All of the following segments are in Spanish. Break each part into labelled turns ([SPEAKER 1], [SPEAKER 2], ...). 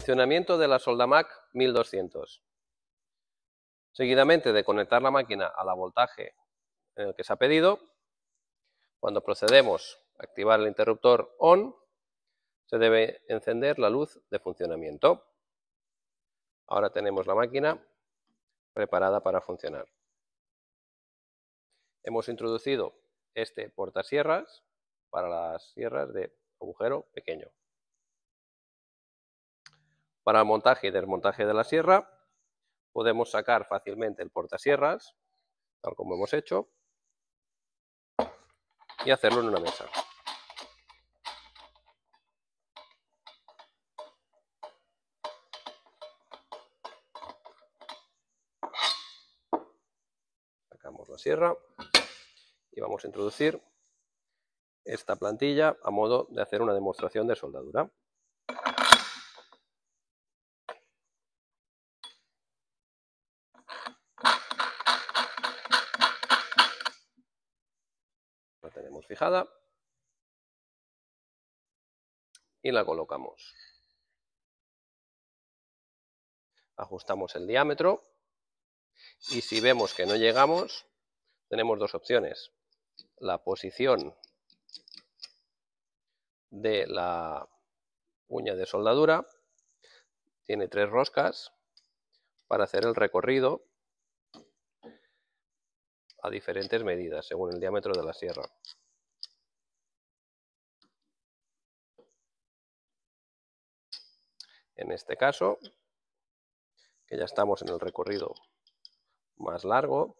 [SPEAKER 1] Funcionamiento de la Soldamac 1200. Seguidamente de conectar la máquina a la voltaje en el que se ha pedido, cuando procedemos a activar el interruptor ON, se debe encender la luz de funcionamiento. Ahora tenemos la máquina preparada para funcionar. Hemos introducido este portasierras para las sierras de agujero pequeño. Para montaje y desmontaje de la sierra podemos sacar fácilmente el portasierras, tal como hemos hecho, y hacerlo en una mesa. Sacamos la sierra y vamos a introducir esta plantilla a modo de hacer una demostración de soldadura.
[SPEAKER 2] fijada y la colocamos. Ajustamos el diámetro y si vemos que no llegamos,
[SPEAKER 1] tenemos dos opciones. La posición de la uña de soldadura tiene tres roscas para hacer el recorrido a diferentes medidas según el diámetro de la sierra. en este caso, que ya estamos en el recorrido más largo,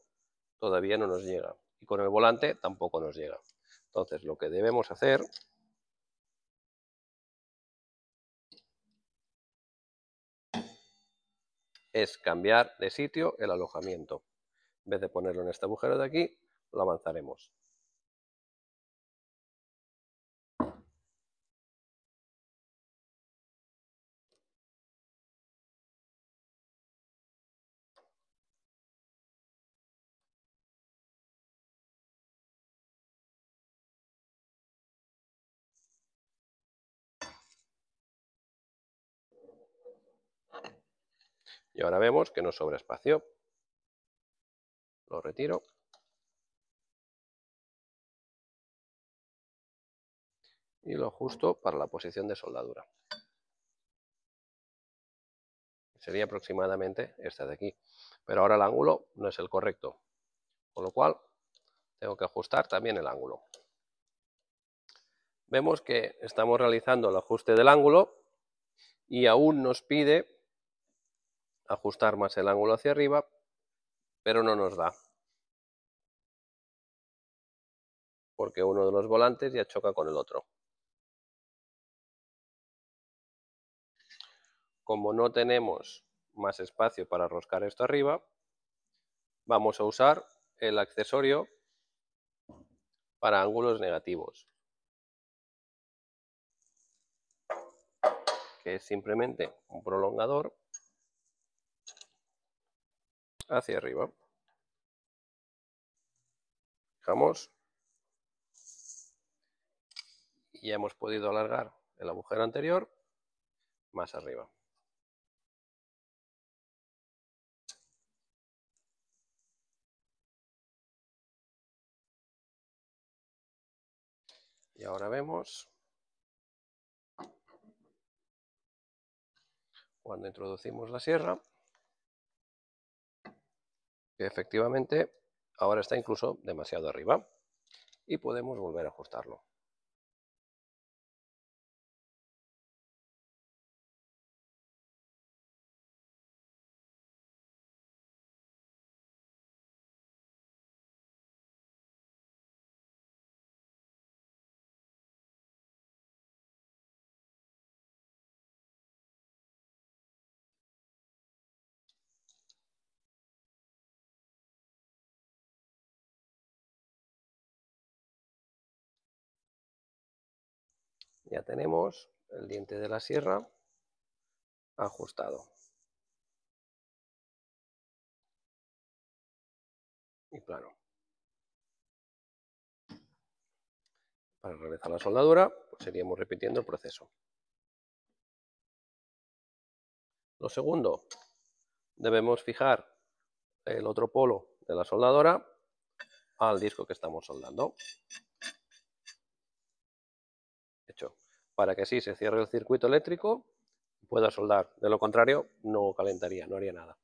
[SPEAKER 1] todavía no nos llega. Y con el volante tampoco nos llega. Entonces, lo que debemos hacer es cambiar de sitio el alojamiento. En vez de ponerlo en
[SPEAKER 2] este agujero de aquí, lo avanzaremos. Y ahora vemos que nos sobra espacio. Lo retiro. Y lo ajusto para la posición de soldadura.
[SPEAKER 1] Sería aproximadamente esta de aquí. Pero ahora el ángulo no es el correcto. Con lo cual, tengo que ajustar también el ángulo. Vemos que estamos realizando el ajuste del ángulo y aún nos pide ajustar más el ángulo hacia arriba, pero no nos da.
[SPEAKER 2] Porque uno de los volantes ya choca con el otro. Como no
[SPEAKER 1] tenemos más espacio para roscar esto arriba, vamos a usar el accesorio para ángulos negativos. Que es simplemente un prolongador
[SPEAKER 2] hacia arriba. Fijamos. Y ya hemos podido alargar el agujero anterior más arriba. Y ahora vemos cuando introducimos la sierra efectivamente ahora está incluso demasiado arriba y podemos volver a ajustarlo. Ya tenemos el diente de la sierra ajustado. Y claro. Para realizar la soldadura, pues repitiendo el proceso. Lo
[SPEAKER 1] segundo, debemos fijar el otro polo de la soldadora al disco que estamos soldando. para que así se cierre el circuito eléctrico pueda soldar. De lo contrario, no calentaría, no haría nada.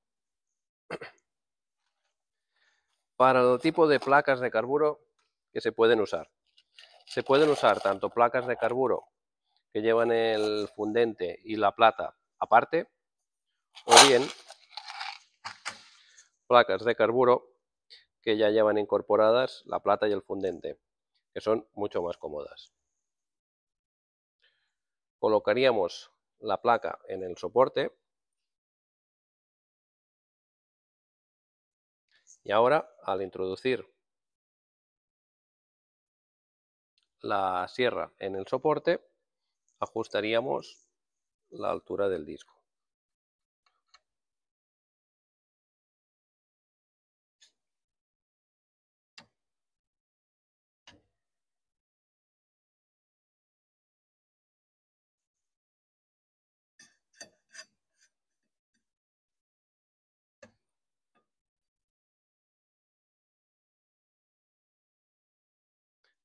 [SPEAKER 1] Para el tipo de placas de carburo que se pueden usar. Se pueden usar tanto placas de carburo que llevan el fundente y la plata aparte, o bien placas de carburo que ya llevan incorporadas la plata y el fundente, que son mucho más cómodas.
[SPEAKER 2] Colocaríamos la placa en el soporte. Y ahora, al introducir la sierra en el soporte, ajustaríamos la altura del disco.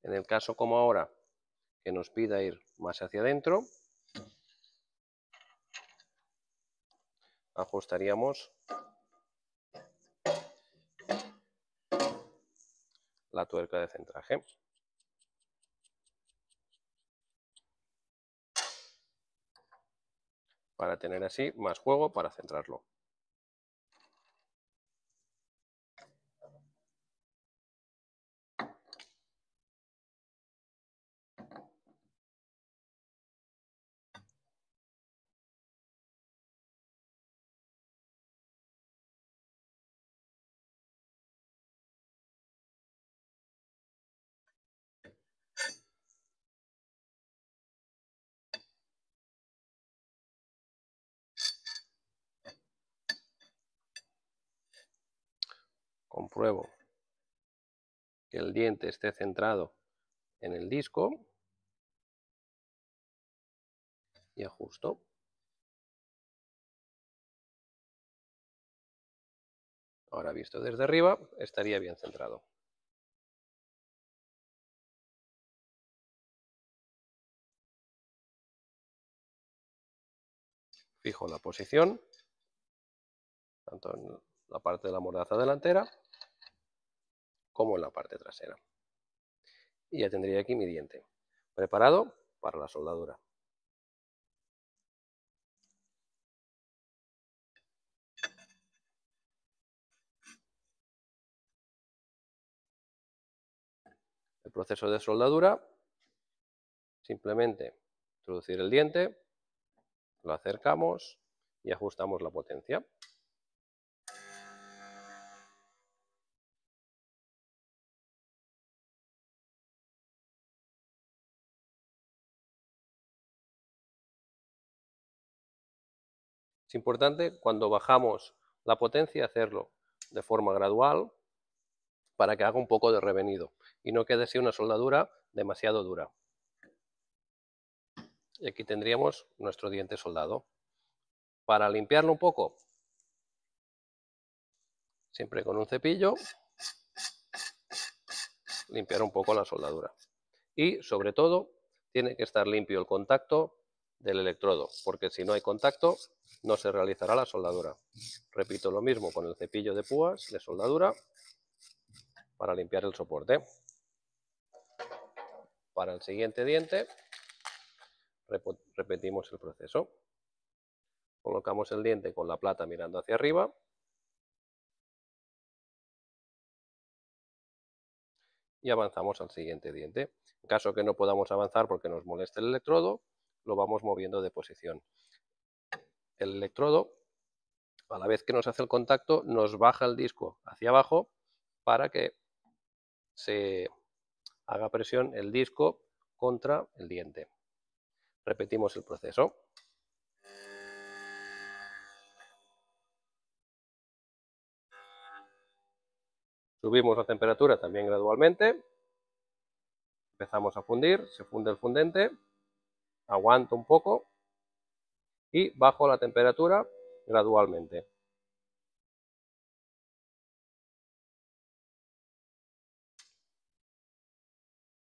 [SPEAKER 2] En el caso como ahora, que nos
[SPEAKER 1] pida ir más hacia adentro, ajustaríamos la tuerca de centraje. Para tener así más juego para
[SPEAKER 2] centrarlo. compruebo que el diente esté centrado en el disco y ajusto. Ahora visto desde arriba, estaría bien centrado. Fijo la posición, tanto la parte de la mordaza delantera
[SPEAKER 1] como en la parte trasera. Y ya tendría aquí mi diente preparado
[SPEAKER 2] para la soldadura. El proceso de soldadura,
[SPEAKER 1] simplemente introducir el diente, lo acercamos y ajustamos
[SPEAKER 2] la potencia. Es importante cuando bajamos la potencia hacerlo de forma gradual
[SPEAKER 1] para que haga un poco de revenido y no quede así una soldadura demasiado dura. Y aquí tendríamos nuestro diente soldado. Para limpiarlo un poco, siempre con un cepillo, limpiar un poco la soldadura. Y sobre todo, tiene que estar limpio el contacto del electrodo, porque si no hay contacto, no se realizará la soldadura. Repito lo mismo con el cepillo de púas de soldadura para limpiar el soporte. Para el siguiente diente repetimos el proceso. Colocamos el diente con la plata mirando hacia arriba. Y avanzamos al siguiente diente. En caso que no podamos avanzar porque nos moleste el electrodo, lo vamos moviendo de posición el electrodo, a la vez que nos hace el contacto, nos baja el disco hacia abajo para que se haga presión el disco contra el diente. Repetimos el proceso. Subimos la temperatura también gradualmente. Empezamos a fundir, se funde el fundente.
[SPEAKER 2] Aguanto un poco y bajo la temperatura gradualmente.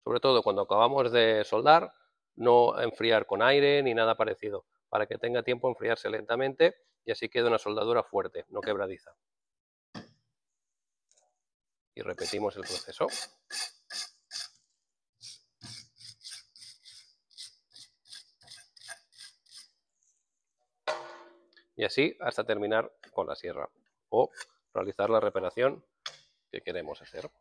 [SPEAKER 2] Sobre todo cuando acabamos de soldar,
[SPEAKER 1] no enfriar con aire ni nada parecido, para que tenga tiempo enfriarse lentamente y así quede una soldadura fuerte, no quebradiza. Y repetimos el proceso. y así hasta terminar con la sierra o realizar la reparación que queremos hacer.